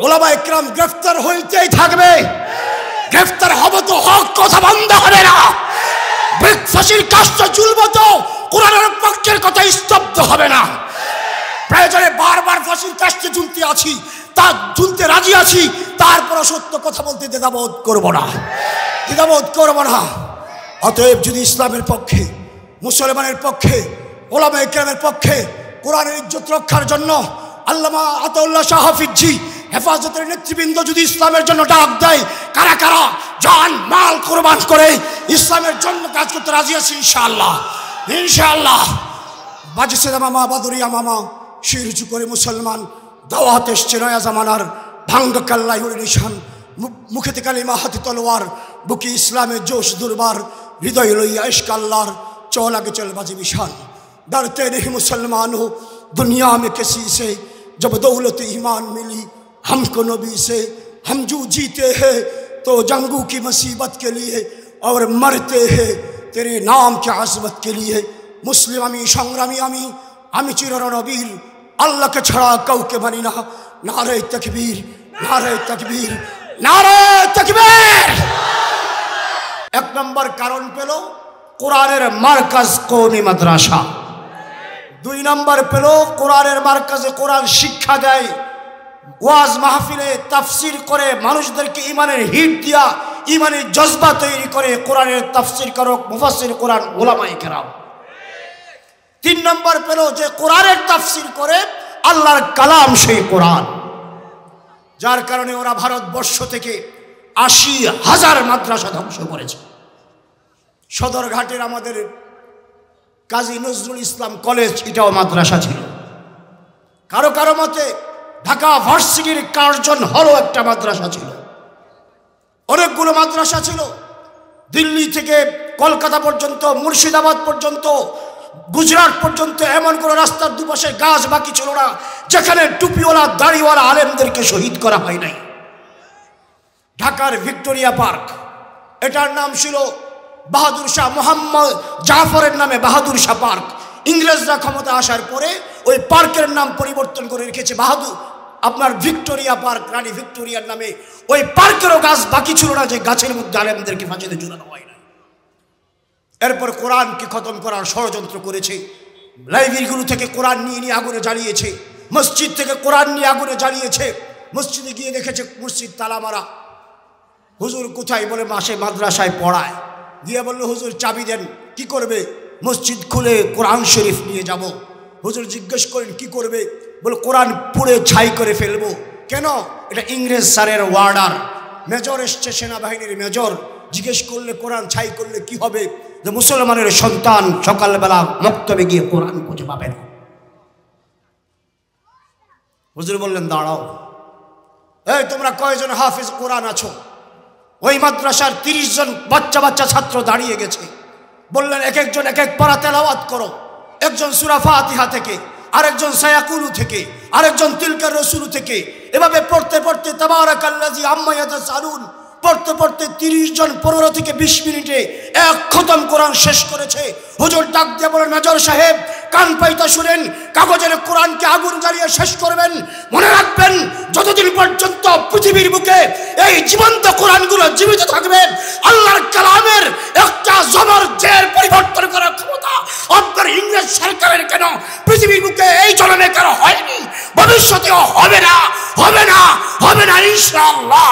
ওলামা একরাম গ্রেফতার হইতেই থাকবে গ্রেফতার হব তো হক কথা বন্ধ হবে না বৃক্ষশীল কাষ্ট চুলব তো কোরআনের পক্ষের কথা স্তব্ধ হবে না প্রয়োজনে বারবার ফাঁসির কাষ্টে ঝুলতে আছি তা ঝুলতে রাজি আছি তারপর সত্য কথা বলতে দেদাবোধ করব না দেদাবোধ করব না অতএব যদি ইসলামের পক্ষে মুসলমানের পক্ষে ওলামা ইকরামের পক্ষে কোরআনের ইজ্জত রক্ষার জন্য আল্লামা আতউল্লাহ ফিরছি হেফাজতের নেতৃবৃন্দ যদি ইসলামের জন্য ডাক দেয় কারা কারা জান মাল কোরবান করে ইসলামের জন্য কাজ করতে রাজি আছে ইনশাআল্লাহ ইনশাআল্লাহ বাজিসেদা মামা বাদুরিয়া মামা শিরুচু করে মুসলমান দাওয়াত এসছে নয়া জামানার ভাঙ্গ কাল্লাই নিশান মুখেতে কালিমা হাতে তলোয়ার বুকে ইসলামের জোশ দুর্বার হৃদয় লইয়া ইশকাল্লার চল আগে চল বাজি বিশাল দাঁড়তে রেহি মুসলমান হো দুনিয়া মে কেসি সে जब দৌলতে ইমান মিলি हमको नबी से हम जो जीते हैं तो जंगू की मुसीबत के लिए और मरते हैं तेरे নাম কে আসবত কে লিয়ে মুসলিম আমি সংগ্রামী আমি আমি নবীর আল্লাহকে ছাড়া কাউকে মানি না নারে তকবীর নারে তকবীর নারে তকবীর এক নম্বর কারণ পেল কোরআনের মার্কাজ কৌমি মাদ্রাসা দুই নম্বর পেল কোরআনের মার্কাজে কোরআন শিক্ষা দেয় ওয়াজ মাহফিলে তাফসির করে মানুষদেরকে ইমানের হিট দিয়া ইমানের জজ্বা তৈরি করে কোরআনের তাফসির করক মুফাসির কোরআন গোলামাই কেরাম তিন নম্বর পেল যে কোরআনের তাফসির করে আল্লাহর কালাম সেই কোরআন যার কারণে ওরা ভারতবর্ষ থেকে আশি হাজার মাদ্রাসা ধ্বংস করেছে সদরঘাটের আমাদের কাজী নজরুল ইসলাম কলেজ এটাও মাদ্রাসা ছিল কারো কারো মতে ঢাকা ভার্সিটির কার্জন হলও একটা মাদ্রাসা ছিল অনেকগুলো মাদ্রাসা ছিল দিল্লি থেকে কলকাতা পর্যন্ত মুর্শিদাবাদ পর্যন্ত গুজরাট পর্যন্ত এমন কোনো রাস্তার দুপাশে গাছ বাকি ছিল না যেখানে টুপিওয়ালা দাড়িওয়ালা আলেমদেরকে শহীদ করা হয় নাই ঢাকার ভিক্টোরিয়া পার্ক এটার নাম ছিল বাহাদুর শাহ মোহাম্মদ জাফরের নামে বাহাদুর শাহ পার্ক ইংরেজরা ক্ষমতা আসার পরে ওই পার্কের নাম পরিবর্তন করে রেখেছে বাহাদুর আপনার ভিক্টোরিয়া পার্ক রানী ভিক্টোরিয়ার নামে ওই পার্কেরও গাছ বাকি ছিল না যে গাছের মধ্যে আলেমদেরকে ফাঁসিতে ঝুলানো হয় না এরপর কোরআনকে খতম করার ষড়যন্ত্র করেছে লাইব্রেরিগুলো থেকে কোরআন নিয়ে নিয়ে আগুনে জ্বালিয়েছে মসজিদ থেকে কোরআন নিয়ে আগুনে জ্বালিয়েছে মসজিদে গিয়ে দেখেছে মসজিদ তালা মারা হুজুর কোথায় বলে মাসে মাদ্রাসায় পড়ায় গিয়ে বললো হুজুর চাবি দেন কি করবে মসজিদ খুলে কোরআন শরীফ নিয়ে যাব হুজুর জিজ্ঞেস করেন কি করবে বলে কোরআন পুড়ে ছাই করে ফেলবো কেন এটা ইংরেজ স্যারের ওয়ার্ডার মেজর এসছে সেনাবাহিনীর মেজর জিজ্ঞেস করলে কোরআন ছাই করলে কি হবে যে মুসলমানের সন্তান সকালবেলা মক্তবে গিয়ে কোরআন খুঁজে পাবে না হুজুর বললেন দাঁড়াও এই তোমরা কয়জন হাফিজ কোরআন আছো ওই মাদ্রাসার তিরিশ জন বাচ্চা বাচ্চা ছাত্র দাঁড়িয়ে গেছে বললেন এক একজন এক এক পাড়া তেলাওয়াত করো একজন সুরাফা আতিহা থেকে আরেকজন সায়াকুলু থেকে আরেকজন তিলকার রসুলু থেকে এভাবে পড়তে পড়তে তাবারা কাল্লাজি আম্মাইয়াদা সালুন পড়তে পড়তে তিরিশ জন পনেরো থেকে বিশ মিনিটে এক খতম কোরআন শেষ করেছে হুজুর ডাক দিয়ে বলে নজর সাহেব কান পাইতা শুনেন কাগজের কোরআনকে আগুন জ্বালিয়ে শেষ করবেন মনে রাখবেন যতদিন পর্যন্ত পৃথিবীর বুকে এই জীবন্ত কোরআনগুলো জীবিত থাকবে আল্লাহর কালামের একটা জমর জের পরিবর্তন করা অন্তর ইংরেজ সরকারের কেন পৃথিবীর বুকে এই চলনে কেন হয়নি ভবিষ্যতেও হবে না হবে না হবে না ইনশাল্লাহ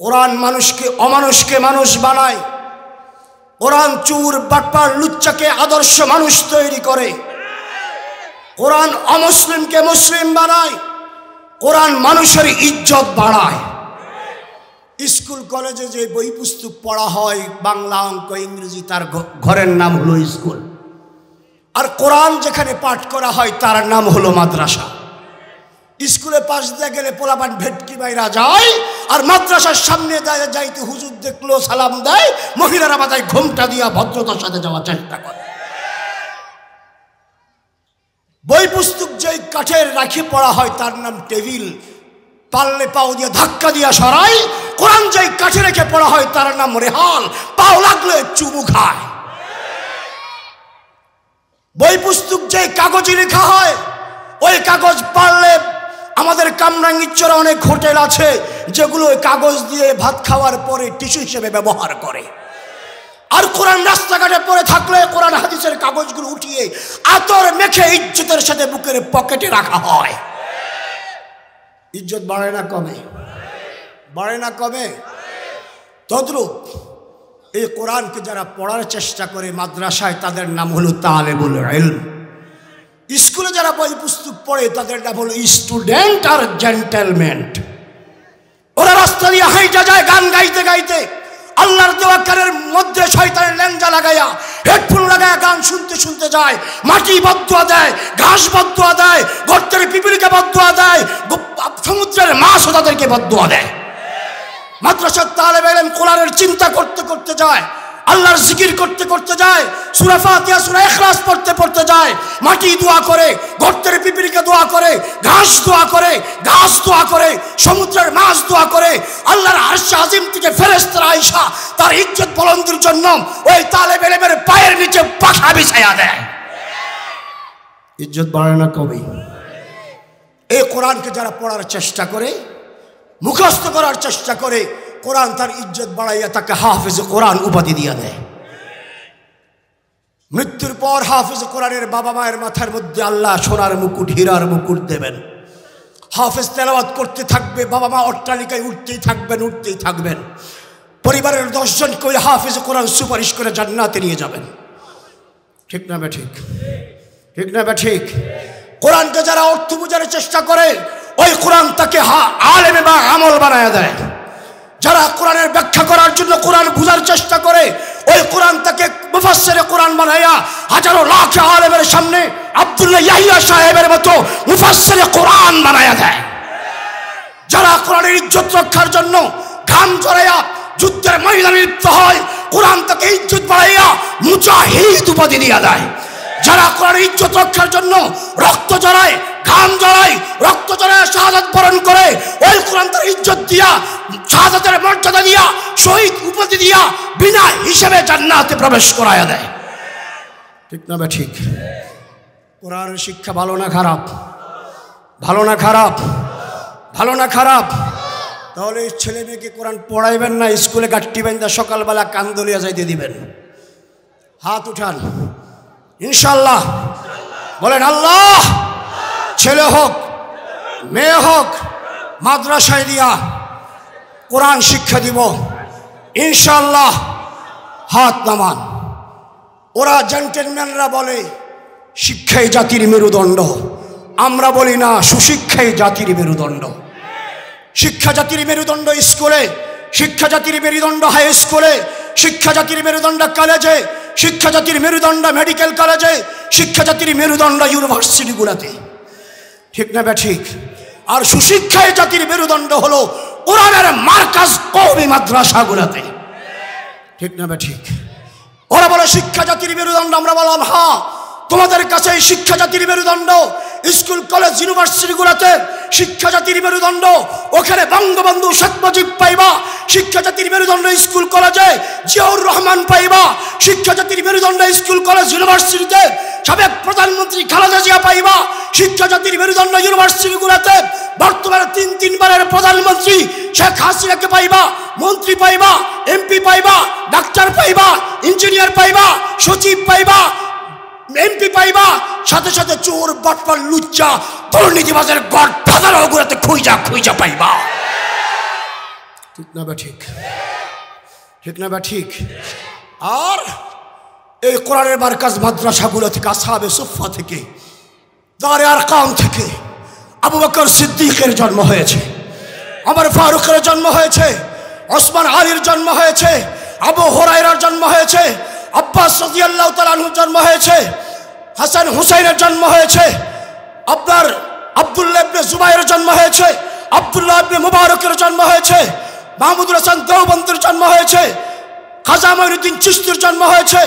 কোরআন মানুষকে অমানুষকে মানুষ বানায় কোরআন চুর বাটপার লুচ্চাকে আদর্শ মানুষ তৈরি করে কোরআন অমুসলিমকে মুসলিম বানায় কোরআন মানুষের ইজ্জত বাড়ায় স্কুল কলেজে যে বই পুস্তক পড়া হয় বাংলা অঙ্ক ইংরেজি তার ঘরের নাম হলো স্কুল আর কোরআন যেখানে পাঠ করা হয় তার নাম হলো মাদ্রাসা স্কুলে পাশ দিয়ে গেলে পোলাপান ভেটকি বাইরা যায় আর মাদ্রাসার সামনে যাইতে হুজুর দেখলো সালাম দেয় মহিলারা মাথায় ঘুমটা দিয়া ভদ্রতার সাথে যাওয়ার চেষ্টা করে বই পুস্তক যেই কাঠের রাখি পড়া হয় তার নাম টেবিল পাললে পাও দিয়ে ধাক্কা দিয়া সরাই কোরআন যেই কাঠে রেখে পড়া হয় তার নাম রেহাল পাও লাগলে চুমু খায় বই পুস্তক যেই কাগজে লেখা হয় ওই কাগজ পারলে আমাদের কামরাঙ্গিচ্চরা অনেক হোটেল আছে যেগুলো কাগজ দিয়ে ভাত খাওয়ার পরে টিস্যু হিসেবে ব্যবহার করে আর কোরআন রাস্তাঘাটে পরে থাকলে কোরআন হাদিসের কাগজগুলো উঠিয়ে আতর মেখে ইজ্জতের সাথে বুকের পকেটে রাখা হয় ইজ্জত বাড়ে না কমে বাড়ে না কমে তদ্রুপ এই কোরআনকে যারা পড়ার চেষ্টা করে মাদ্রাসায় তাদের নাম হলো তালেবুল এলম স্কুলে যারা বই পুস্তক পড়ে তাদের নাম হলো স্টুডেন্ট আর জেন্টেলমেন্ট ওরা রাস্তা দিয়ে হাইটা যায় গান গাইতে গাইতে আল্লাহর দেওয়া মধ্যে শয়তানের ল্যাংজা লাগাইয়া হেডফোন লাগায় গান শুনতে শুনতে যায় মাটি বদুয়া দেয় ঘাস বদুয়া দেয় গর্তের পিপিলিকে বদুয়া দেয় সমুদ্রের মাছও তাদেরকে বদুয়া দেয় মাদ্রাসার তালে বেলেন কোলারের চিন্তা করতে করতে যায় আল্লাহর জিকির করতে করতে যায় সুরা ফাতিয়া সুরা এখলাস পড়তে পড়তে যায় মাটি দোয়া করে গর্তের পিপিলিকে দোয়া করে ঘাস দোয়া করে ঘাস দোয়া করে সমুদ্রের মাছ দোয়া করে আল্লাহর আরশে আজিম থেকে ফেরেস্তার আইসা তার ইজ্জত বলন্দির জন্য ওই তালে বেলেমের পায়ের নিচে পাখা বিছাইয়া দেয় ইজ্জত বাড়ে না কবি এই কোরআনকে যারা পড়ার চেষ্টা করে মুখস্থ করার চেষ্টা করে কোরআন তার ইজ্জত বাড়াইয়া তাকে হাফিজ কোরআন উপাধি দিয়া দেয় মৃত্যুর পর হাফিজ কোরআনের বাবা মায়ের মাথার মধ্যে আল্লাহ সোনার মুকুট হীরার মুকুট দেবেন হাফেজ তেলাওয়াত করতে থাকবে বাবা মা অট্টালিকায় উঠতেই থাকবেন উঠতেই থাকবেন পরিবারের দশজন ওই হাফেজ কোরআন সুপারিশ করে জান্নাতে নিয়ে যাবেন ঠিক না ঠিক ঠিক না ঠিক কোরআনকে যারা অর্থ বোঝানোর চেষ্টা করে ওই কোরআন তাকে আলেমে বা আমল বানায় দেয় যারা কোরআনের ব্যাখ্যা করার জন্য কোরআন বুঝার চেষ্টা করে ওই কোরআন তাকে মুফাসেরে কোরআন বানাইয়া হাজারো লাখ আলেমের সামনে আব্দুল্লাহ ইয়াহিয়া সাহেবের মতো মুফাসেরে কোরআন বানাইয়া দেয় যারা কোরআনের ইজ্জত রক্ষার জন্য ঘাম চড়াইয়া যুদ্ধের মহিলা লিপ্ত হয় কোরআন তাকে ইজ্জত বাড়াইয়া মুজাহিদ উপাধি দিয়া দেয় যারা করার ইজ্জত রক্ষার জন্য রক্ত জড়ায় ঘাম জড়ায় রক্ত জড়ায় শাহাদ বরণ করে ওই কোরআন তার ইজ্জত দিয়া শাহাদের মর্যাদা দিয়া শহীদ উপাধি দিয়া বিনা হিসেবে জান্নাতে প্রবেশ করায় দেয় ঠিক না ঠিক কোরআনের শিক্ষা ভালো না খারাপ ভালো না খারাপ ভালো না খারাপ তাহলে ছেলে মেয়েকে কোরআন পড়াইবেন না স্কুলে কাটটিবেন বেন্দা সকালবেলা কান্দলিয়া যাইতে দিবেন হাত উঠান ইনশাল্লাহ বলেন আল্লাহ ছেলে হোক মেয়ে হোক মাদ্রাসায় দিয়া কোরআন শিক্ষা দিব ইনশাল্লাহ হাত নামান ওরা জেন্টেলম্যানরা বলে শিক্ষাই জাতির মেরুদণ্ড আমরা বলি না সুশিক্ষাই জাতির মেরুদণ্ড শিক্ষা জাতির মেরুদণ্ড স্কুলে শিক্ষা জাতির মেরুদণ্ড হাই স্কুলে শিক্ষা জাতির মেরুদণ্ড কলেজে শিক্ষা জাতির মেরুদণ্ড মেডিকেল কলেজে শিক্ষা জাতির মেরুদণ্ড ইউনিভার্সিটিগুলোতে ঠিক না ব্যা ঠিক আর সুশিক্ষায় জাতির মেরুদণ্ড হলো ওরানের মার্কাজ কবি মাদ্রাসাগুলোতে ঠিক না ব্যা ঠিক ওরা বলে শিক্ষা জাতির মেরুদণ্ড আমরা বললাম হা হ্যাঁ, তোমাদের কাছে এই শিক্ষা জাতির মেরুদণ্ড স্কুল কলেজ ইউনিভার্সিটিগুলোতে শিক্ষা জাতির মেরুদণ্ড ওখানে বঙ্গবন্ধু শেখ মুজিব পাইবা শিক্ষা জাতির মেরুদণ্ড স্কুল কলেজে জিয়াউর রহমান পাইবা শিক্ষা জাতির মেরুদণ্ড স্কুল কলেজ ইউনিভার্সিটিতে সাবেক প্রধানমন্ত্রী খালেদা জিয়া পাইবা শিক্ষা জাতির মেরুদণ্ড ইউনিভার্সিটিগুলোতে বর্তমানে তিন তিনবারের প্রধানমন্ত্রী শেখ হাসিনাকে পাইবা মন্ত্রী পাইবা এমপি পাইবা ডাক্তার পাইবা ইঞ্জিনিয়ার পাইবা সচিব পাইবা এমপি পাইবা সাথে সাথে চোর বটপাল লুচ্চা দুর্নীতিবাজের গড় ওগুলাতে খুঁজা খুঁজা পাইবা ঠিক না বা ঠিক ঠিক না বা ঠিক আর এই কোরআনের মার্কাজ মাদ্রাসাগুলো থেকে আসাবে সুফা থেকে দারে আর কাম থেকে আবু বকর সিদ্দিকের জন্ম হয়েছে আমার ফারুকের জন্ম হয়েছে ওসমান আলীর জন্ম হয়েছে আবু হরাইরার জন্ম হয়েছে আব্বাস সজিয়াল্লাহ জন্ম হয়েছে হাসান হুসাইনের জন্ম হয়েছে আপনার আবদুল্লাহ জুবাইয়ের জন্ম হয়েছে আবদুল্লাহ মুবারকের জন্ম হয়েছে মাহমুদুল হাসান দেওবন্দির জন্ম হয়েছে খাজা মহিনুদ্দিন চিস্তির জন্ম হয়েছে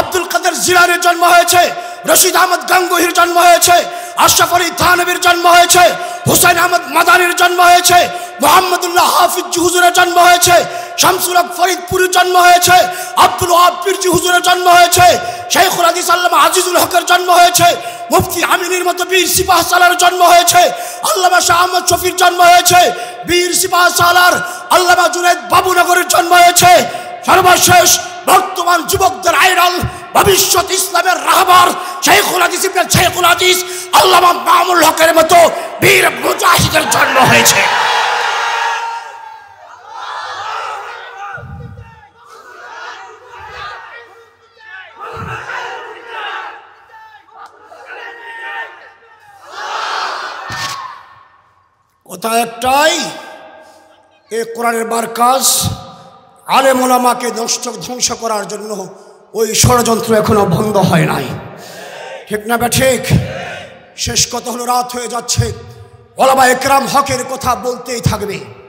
আব্দুল কাদের জিরানের জন্ম হয়েছে রশিদ আহমদ গাঙ্গুহির জন্ম হয়েছে আশরাফ আলী থানবীর জন্ম হয়েছে হুসাইন আহমদ মাদানির জন্ম হয়েছে মোহাম্মদুল্লাহ হাফিজ জুহুজুরের জন্ম হয়েছে শামসুরক ফরিদপুরের জন্ম হয়েছে আব্দুল আব্বিরজি হুজুরের জন্ম হয়েছে শেখুল আদি সাল্লাম আজিজুল হকের জন্ম হয়েছে মুফতি আমিনীর মতো বীর সিপাহ সালার জন্ম হয়েছে আল্লামা শাহ আহমদ শফির জন্ম হয়েছে বীর সিপাহ সালার আল্লামা জুনেদ বাবুনগরের জন্ম হয়েছে সর্বশেষ বর্তমান যুবকদের আইডল ভবিষ্যৎ ইসলামের রাহবার শেখুল আদিস ইবনে শেখুল আদিস আল্লামা মামুল হকের মতো বীর মুজাহিদের জন্ম হয়েছে কথা একটাই এ কোরআনের বারকাজ আলে মোলামাকে ধ্বংস ধ্বংস করার জন্য ওই ষড়যন্ত্র এখনও বন্ধ হয় নাই ঠিক না ঠিক শেষ কথা হলো রাত হয়ে যাচ্ছে ওলামা একরাম হকের কথা বলতেই থাকবে